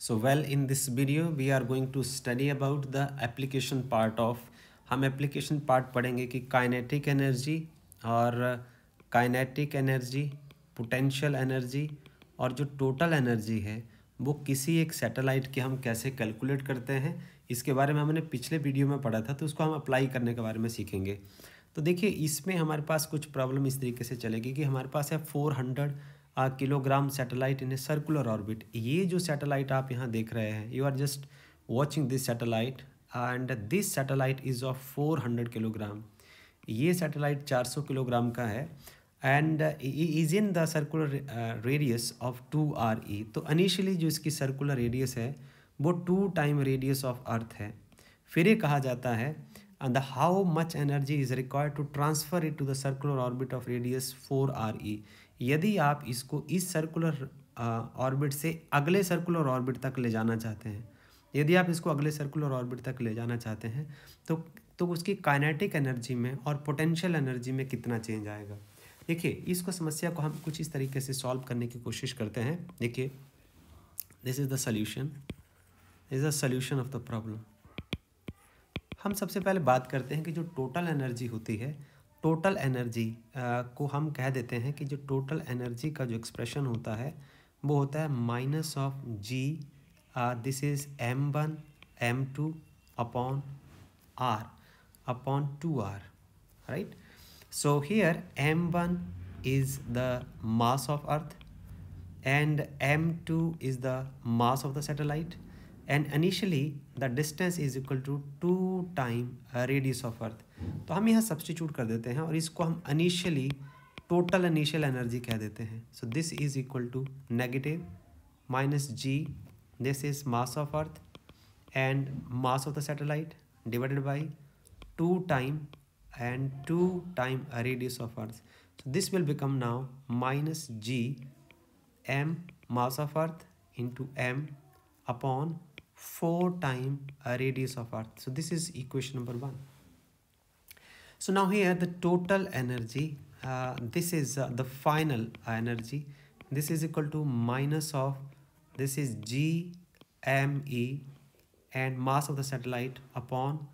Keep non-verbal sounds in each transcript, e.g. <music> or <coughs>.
So well in this video we are going to study about the application part of हम application part पढ़ेंगे कि kinetic energy और kinetic energy potential energy और जो total energy है वो किसी एक सैटेलाइट के हम कैसे कैलकुलेट करते हैं इसके बारे में हमने पिछले वीडियो में पढ़ा था तो उसको हम अप्लाई करने के बारे में सीखेंगे तो देखिए इसमें हमारे पास कुछ प्रॉब्लम इस तरीके से चलेगी कि हमारे पास है four hundred kilogram satellite in a circular orbit ये जो सैटेलाइट आप यहाँ देख रहे हैं you are just watching this satellite and this satellite is of four hundred kilogram ये सैटेलाइट चार सौ किलोग्राम का है and is in the circular radius of two R E तो अनिशली जो इसकी सर्कुलर रेडियस है वो two time radius of earth है फिर ये कहा जाता है the how much energy is required to transfer it to the circular orbit of radius four R E यदि आप इसको इस सर्कुलर ऑर्बिट से अगले सर्कुलर ऑर्बिट तक ले जाना चाहते हैं यदि आप इसको अगले सर्कुलर ऑर्बिट तक ले जाना चाहते हैं तो तो उसकी काइनेटिक एनर्जी में और पोटेंशियल एनर्जी में कितना चेंज आएगा देखिए इसको समस्या को हम कुछ इस तरीके से सॉल्व करने की कोशिश करते हैं देखिए this is the solution is the solution of the problem हम सबसे पहले बात करते हैं कि जो टोटल एनर्जी होती है टोटल एनर्जी को हम कह देते हैं कि जो टोटल एनर्जी का जो एक्सप्रेशन होता है वो होता है minus of G this is M one M two upon R upon two R right so here M one is the mass of earth and M two is the mass of the satellite and initially the distance is equal to two time radius of earth तो हम यहाँ substitute कर देते हैं और इसको हम अनिशियली total initial energy कह देते हैं so this is equal to negative minus G this is mass of earth and mass of the satellite divided by two time and two time radius of earth so this will become now minus G M mass of earth into M upon 4 times radius of earth so this is equation number one so now here the total energy uh, this is uh, the final energy this is equal to minus of this is g m e and mass of the satellite upon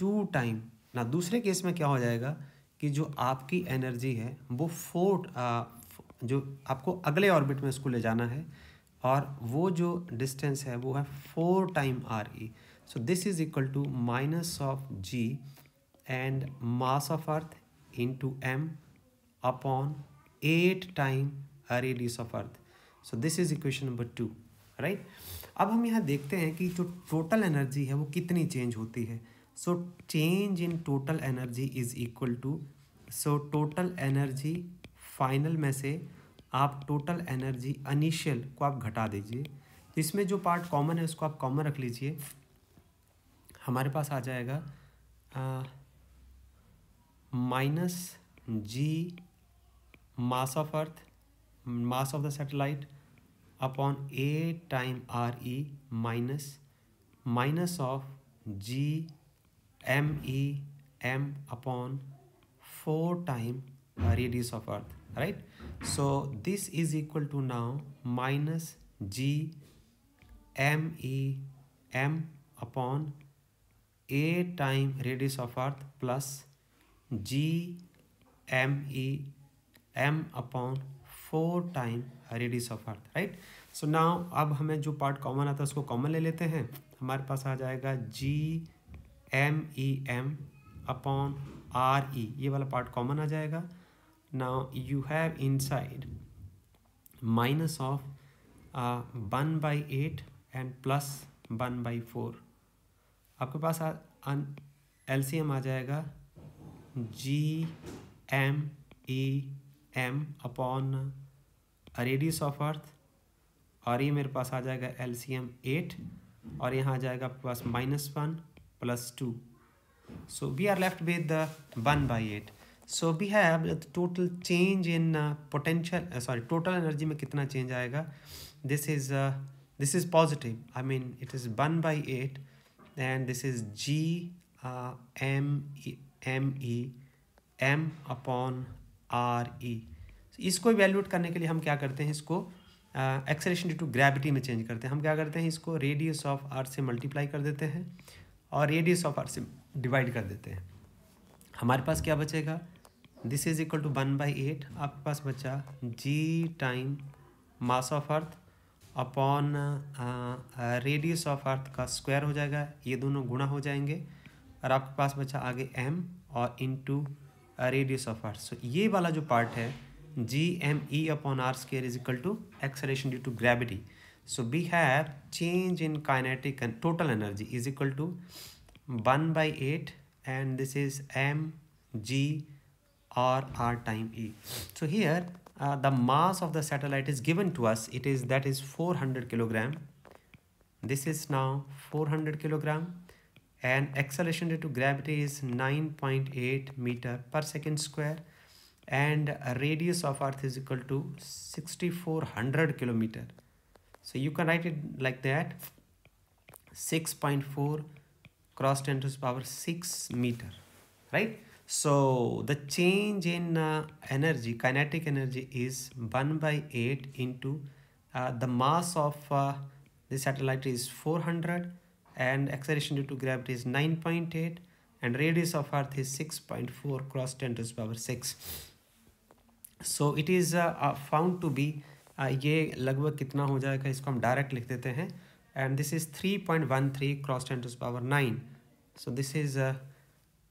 two time ना दूसरे case में क्या हो जाएगा कि जो आपकी energy है वो फोर जो आपको अगले ऑर्बिट में इसको ले जाना है और वो जो डिस्टेंस है वो है four time R E so this is equal to minus of G and mass of earth two M upon eight time radius of earth so this is equation number two right अब हम यहाँ देखते हैं कि जो total energy है वो कितनी चेंज होती है so change in total energy is equal to so total energy final में से आप टोटल एनर्जी अनिशियल को आप घटा दीजिए तो इसमें जो पार्ट कॉमन है उसको आप कॉमन रख लीजिए हमारे पास आ जाएगा minus G mass of earth mass of the satellite upon a time R E minus minus of G M E M upon four time radius of earth right So this is equal to now minus G M E M upon A time radius of earth plus G M E M upon four time radius of earth right so now अब हमें जो part common आता है उसको common ले लेते हैं हमारे पास आ जाएगा G M E M upon R E ये वाला पार्ट कॉमन आ जाएगा now you have inside minus of uh, 1 by 8 and plus one by four आपके पास एल सी एम आ जाएगा G M E M upon radius of earth और ये मेरे पास आ जाएगा एल सी एम एट और यहाँ आ जाएगा आपके पास minus one plus two so we are left with the one by eight so we have total change in potential sorry total energy में कितना चेंज आएगा this is this is positive I mean it is one by eight and this is G M M E M upon R E इसको evaluate करने के लिए हम क्या करते हैं इसको एक्सेलेशन ड्यू टू ग्रेविटी में चेंज करते हैं हम क्या करते हैं इसको रेडियस ऑफ आर से मल्टीप्लाई कर देते हैं और रेडियस ऑफ आर से डिवाइड कर देते हैं हमारे पास क्या बचेगा this is equal to one by eight आपके पास बचा G time mass of earth upon radius of earth का स्क्वायर हो जाएगा ये दोनों गुणा हो जाएंगे और आपके पास बचा आगे एम और into radius of earth so ये वाला जो पार्ट है G M E upon R square is equal to acceleration due to gravity so we have change in kinetic and total energy is equal to one by eight and this is M G or r time e so here uh, the mass of the satellite is given to us it is that is 400 kilogram this is now 400 kilogram and acceleration due to gravity is 9.8 meter per second square and radius of earth is equal to 6400 kilometer so you can write it like that 6.4 cross 10 to the power 6 meter right so the change in uh, energy, kinetic energy is 1 by 8 into uh, the mass of uh, the satellite is 400 and acceleration due to gravity is 9.8 and radius of earth is 6.4 cross 10 to the power 6. So it is uh, uh found to be uh, ये लगभग कितना हो जाएगा इसको हम direct लिख देते हैं and this is 3.13 cross ten to power 9 so this is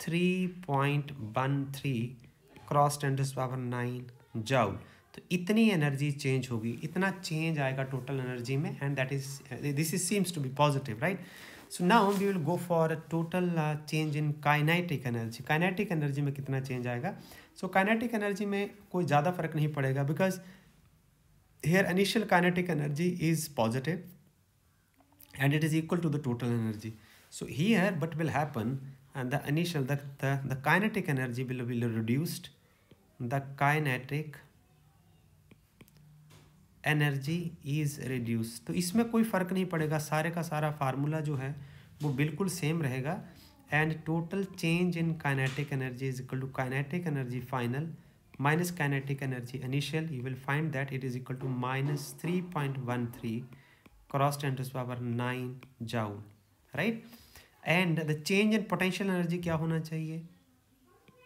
3.13 cross ten to power nine joule तो इतनी एनर्जी चेंज होगी इतना चेंज आएगा टोटल एनर्जी में and that is this is seems to be positive right so now we will go for total change in kinetic energy kinetic energy में कितना change आएगा so kinetic energy में कोई ज़्यादा फर्क नहीं पड़ेगा because here initial kinetic energy is positive and it is equal to the total energy so here but will happen and the initial the, the, the kinetic energy will be reduced the kinetic energy is reduce तो इसमें कोई फ़र्क नहीं पड़ेगा सारे का सारा formula जो है वो बिल्कुल सेम रहेगा and total change in kinetic energy is equal to kinetic energy final minus kinetic energy initial you will find that it is equal to minus three point one three cross ten power nine joule right and the change in potential energy क्या होना चाहिए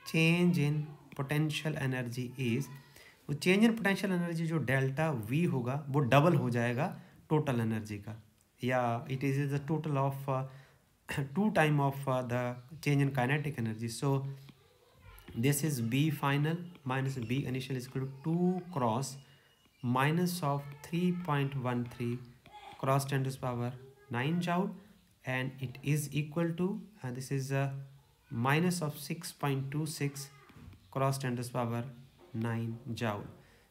change in potential energy is वो change in potential energy जो delta V होगा वो double हो जाएगा total energy का या it is is the total of two time of the change in kinetic energy so this is B final minus B initial is two two cross minus of three point one three cross the power nine uh, <coughs> uh, joule and it is equal to and uh, this is a minus of 6.26 cross 10 to the power 9 joule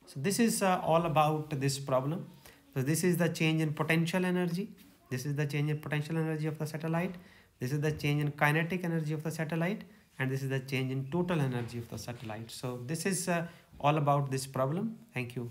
so this is uh, all about this problem so this is the change in potential energy this is the change in potential energy of the satellite this is the change in kinetic energy of the satellite and this is the change in total energy of the satellite so this is uh, all about this problem thank you